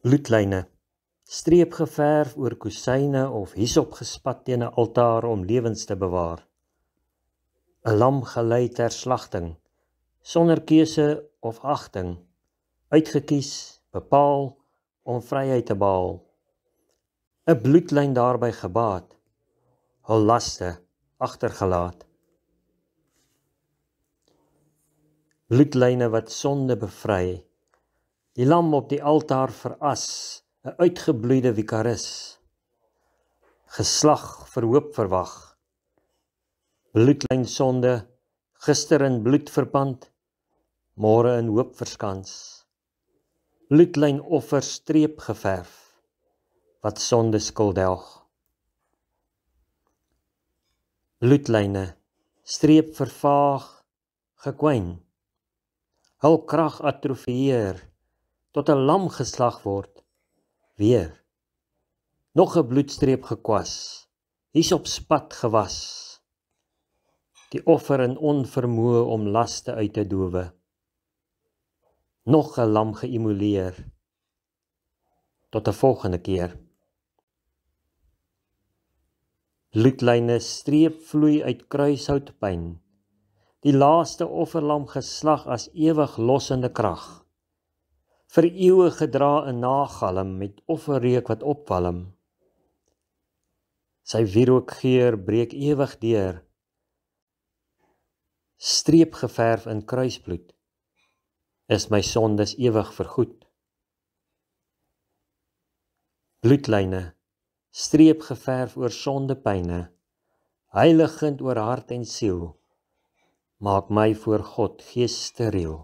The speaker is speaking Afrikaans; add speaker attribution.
Speaker 1: bloedlyne, streep geverf oor kusyne of hisop gespat teen 'n altaar om lewens te bewaar. 'n Lam gelei ter slagting sonder keuse of agting, uitgekies, bepaal om vryheid te behaal. 'n Bloedlyn daarby gebaat, hul laste agtergelaat. Bloedlyne wat sonde bevry het die lam op die altaar veras, 'n uitgebloeide vikaris. Geslag vir hoop verwag. Bloedlyn sonde gister in bloed verpand, môre in hoop verskans. Bloedlyn offer streep geverf wat sonde skuldig. Bloedlyne streep vervaag gekwyn. Hul krag atrofieer tot 'n lam geslag word weer nog 'n bloedstreep gekwas hys op spat gewas die offer in onvermoë om laste uit te dowe nog 'n lam geimuleer tot 'n volgende keer bloedlyne streep vloei uit kruishoutpyn die laaste offerlam geslag as ewig lossende krag vir eeue gedra in nagalm met offerreuk wat opwalm. Sy wierookgeur breek ewig deur. Streep geverf in kruisbloed is my sondes ewig vergoed. Bloedlyne streep geverf oor sondepyne, heiligend oor hart en siel, maak my voor God geesteriel.